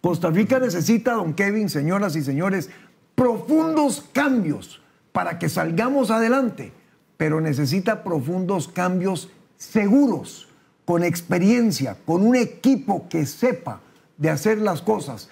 Costa Rica necesita, don Kevin, señoras y señores, profundos cambios para que salgamos adelante, pero necesita profundos cambios seguros, con experiencia, con un equipo que sepa de hacer las cosas,